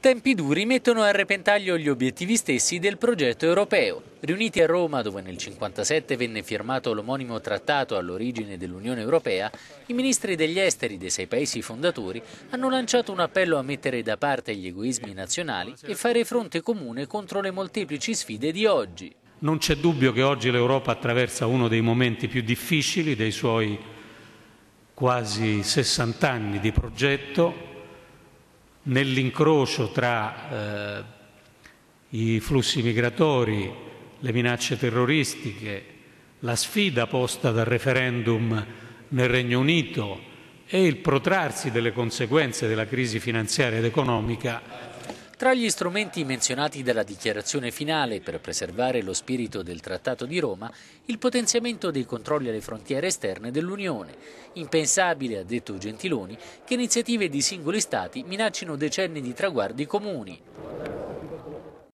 Tempi duri mettono a repentaglio gli obiettivi stessi del progetto europeo. Riuniti a Roma, dove nel 1957 venne firmato l'omonimo trattato all'origine dell'Unione Europea, i ministri degli esteri dei sei paesi fondatori hanno lanciato un appello a mettere da parte gli egoismi nazionali e fare fronte comune contro le molteplici sfide di oggi. Non c'è dubbio che oggi l'Europa attraversa uno dei momenti più difficili dei suoi quasi 60 anni di progetto nell'incrocio tra eh, i flussi migratori, le minacce terroristiche, la sfida posta dal referendum nel Regno Unito e il protrarsi delle conseguenze della crisi finanziaria ed economica tra gli strumenti menzionati dalla dichiarazione finale per preservare lo spirito del Trattato di Roma, il potenziamento dei controlli alle frontiere esterne dell'Unione. Impensabile, ha detto Gentiloni, che iniziative di singoli Stati minaccino decenni di traguardi comuni.